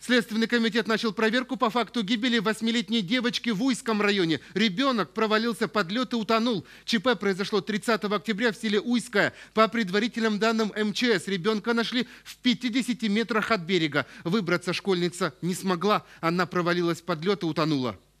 Следственный комитет начал проверку по факту гибели восьмилетней девочки в Уйском районе. Ребенок провалился под лед и утонул. ЧП произошло 30 октября в селе Уйское. По предварительным данным МЧС, ребенка нашли в 50 метрах от берега. Выбраться школьница не смогла. Она провалилась под лед и утонула.